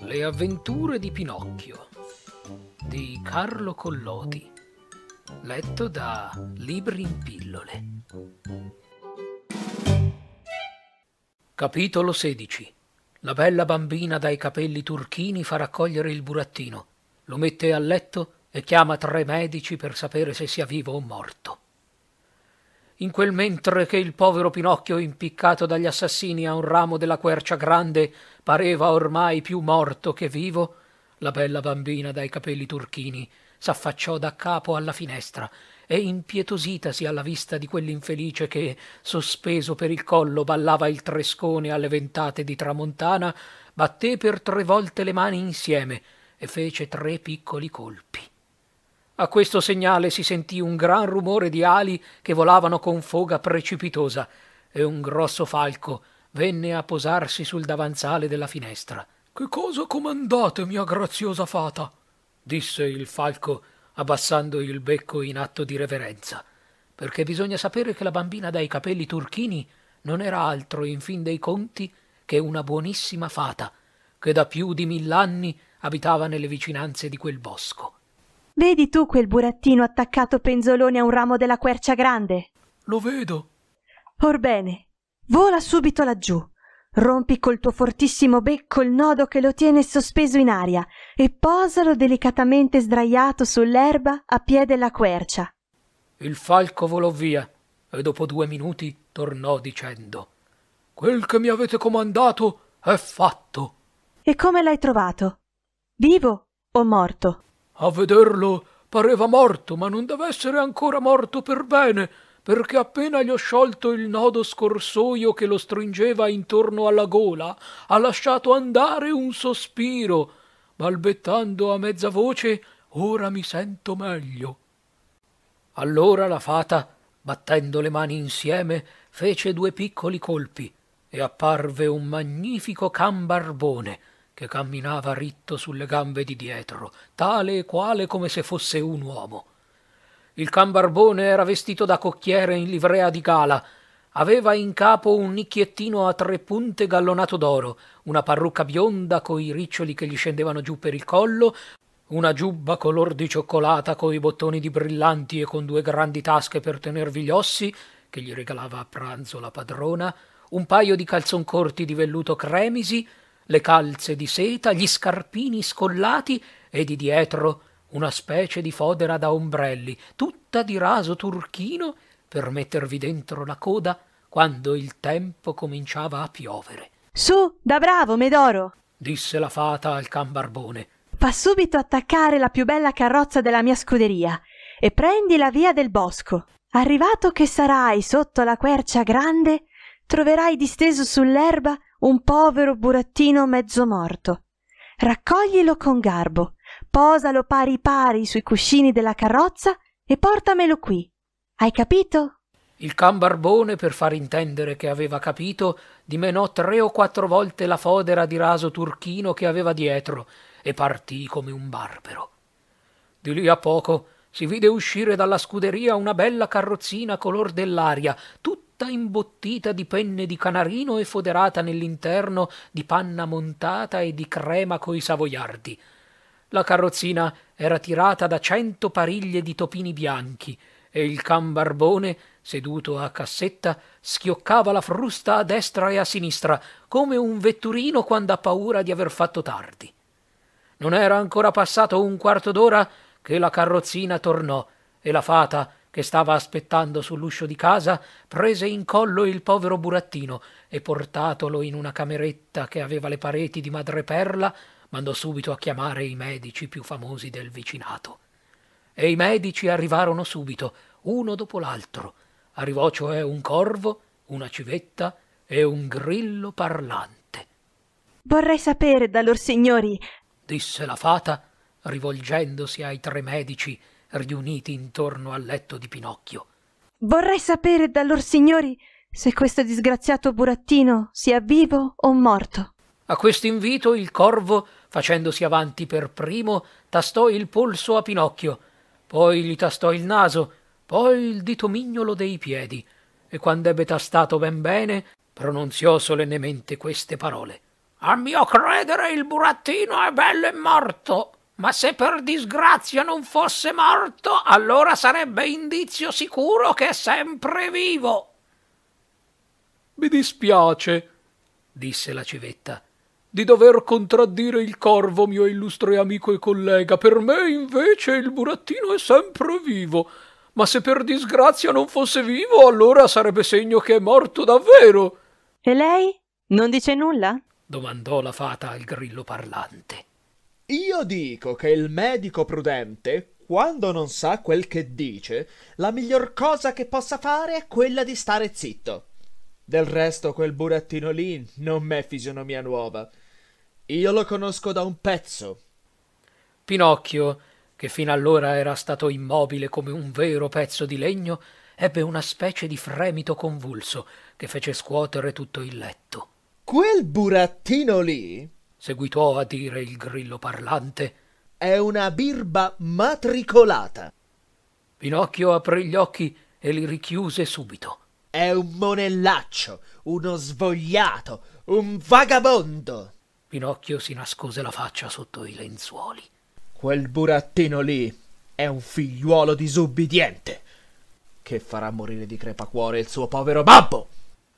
Le avventure di Pinocchio di Carlo Collodi, letto da Libri in pillole. Capitolo 16 La bella bambina dai capelli turchini fa raccogliere il burattino, lo mette a letto e chiama tre medici per sapere se sia vivo o morto. In quel mentre che il povero Pinocchio, impiccato dagli assassini a un ramo della quercia grande, pareva ormai più morto che vivo, la bella bambina dai capelli turchini s'affacciò da capo alla finestra e impietositasi alla vista di quell'infelice che, sospeso per il collo, ballava il trescone alle ventate di tramontana, batté per tre volte le mani insieme e fece tre piccoli colpi. A questo segnale si sentì un gran rumore di ali che volavano con foga precipitosa e un grosso falco venne a posarsi sul davanzale della finestra. Che cosa comandate, mia graziosa fata? disse il falco, abbassando il becco in atto di reverenza, perché bisogna sapere che la bambina dai capelli turchini non era altro, in fin dei conti, che una buonissima fata, che da più di mill'anni abitava nelle vicinanze di quel bosco. Vedi tu quel burattino attaccato penzolone a un ramo della quercia grande? Lo vedo. Orbene, vola subito laggiù. Rompi col tuo fortissimo becco il nodo che lo tiene sospeso in aria e posalo delicatamente sdraiato sull'erba a piede della quercia. Il falco volò via e dopo due minuti tornò dicendo Quel che mi avete comandato è fatto. E come l'hai trovato? Vivo o morto? A vederlo pareva morto, ma non dev'essere ancora morto per bene, perché appena gli ho sciolto il nodo scorsoio che lo stringeva intorno alla gola, ha lasciato andare un sospiro, balbettando a mezza voce Ora mi sento meglio. Allora la fata, battendo le mani insieme, fece due piccoli colpi e apparve un magnifico can barbone che camminava ritto sulle gambe di dietro, tale e quale come se fosse un uomo. Il can barbone era vestito da cocchiere in livrea di gala, aveva in capo un nicchiettino a tre punte gallonato d'oro, una parrucca bionda coi riccioli che gli scendevano giù per il collo, una giubba color di cioccolata coi bottoni di brillanti e con due grandi tasche per tenervi gli ossi, che gli regalava a pranzo la padrona, un paio di calzon corti di velluto cremisi, le calze di seta, gli scarpini scollati e di dietro una specie di fodera da ombrelli, tutta di raso turchino per mettervi dentro la coda quando il tempo cominciava a piovere. Su, da bravo, Medoro! disse la fata al can barbone. Fa subito attaccare la più bella carrozza della mia scuderia e prendi la via del bosco. Arrivato che sarai sotto la quercia grande, troverai disteso sull'erba un povero burattino mezzo morto. Raccoglilo con garbo, posalo pari pari sui cuscini della carrozza e portamelo qui. Hai capito? Il can barbone, per far intendere che aveva capito, dimenò tre o quattro volte la fodera di raso turchino che aveva dietro e partì come un barbero. Di lì a poco si vide uscire dalla scuderia una bella carrozzina color dell'aria, tutta tutta imbottita di penne di canarino e foderata nell'interno di panna montata e di crema coi savoiardi. La carrozzina era tirata da cento pariglie di topini bianchi e il can barbone, seduto a cassetta, schioccava la frusta a destra e a sinistra, come un vetturino quando ha paura di aver fatto tardi. Non era ancora passato un quarto d'ora che la carrozzina tornò e la fata, che stava aspettando sull'uscio di casa, prese in collo il povero burattino e portatolo in una cameretta che aveva le pareti di madreperla, mandò subito a chiamare i medici più famosi del vicinato. E i medici arrivarono subito, uno dopo l'altro. Arrivò cioè un corvo, una civetta e un grillo parlante. Vorrei sapere da lor signori, disse la fata, rivolgendosi ai tre medici, riuniti intorno al letto di Pinocchio. Vorrei sapere da lor signori se questo disgraziato burattino sia vivo o morto. A questo invito il corvo, facendosi avanti per primo, tastò il polso a Pinocchio, poi gli tastò il naso, poi il dito mignolo dei piedi, e quando ebbe tastato ben bene, pronunziò solennemente queste parole. A mio credere il burattino è bello e morto ma se per disgrazia non fosse morto, allora sarebbe indizio sicuro che è sempre vivo. Mi dispiace, disse la civetta, di dover contraddire il corvo, mio illustre amico e collega. Per me, invece, il burattino è sempre vivo. Ma se per disgrazia non fosse vivo, allora sarebbe segno che è morto davvero. E lei non dice nulla? domandò la fata al grillo parlante. Io dico che il medico prudente, quando non sa quel che dice, la miglior cosa che possa fare è quella di stare zitto. Del resto quel burattino lì non m'è fisionomia nuova. Io lo conosco da un pezzo. Pinocchio, che fino allora era stato immobile come un vero pezzo di legno, ebbe una specie di fremito convulso che fece scuotere tutto il letto. Quel burattino lì seguitò a dire il grillo parlante. È una birba matricolata. Pinocchio aprì gli occhi e li richiuse subito. È un monellaccio, uno svogliato, un vagabondo. Pinocchio si nascose la faccia sotto i lenzuoli. Quel burattino lì è un figliuolo disubbidiente che farà morire di crepacuore il suo povero babbo.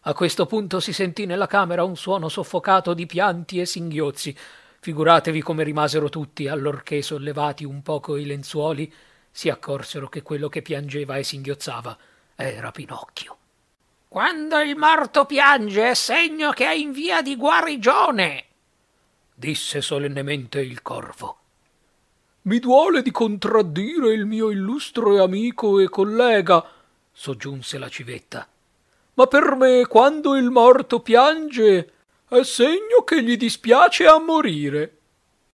A questo punto si sentì nella camera un suono soffocato di pianti e singhiozzi. Figuratevi come rimasero tutti allorché, sollevati un poco i lenzuoli, si accorsero che quello che piangeva e singhiozzava era Pinocchio. Quando il morto piange è segno che è in via di guarigione, disse solennemente il corvo. Mi duole di contraddire il mio illustre amico e collega, soggiunse la civetta ma per me quando il morto piange è segno che gli dispiace a morire.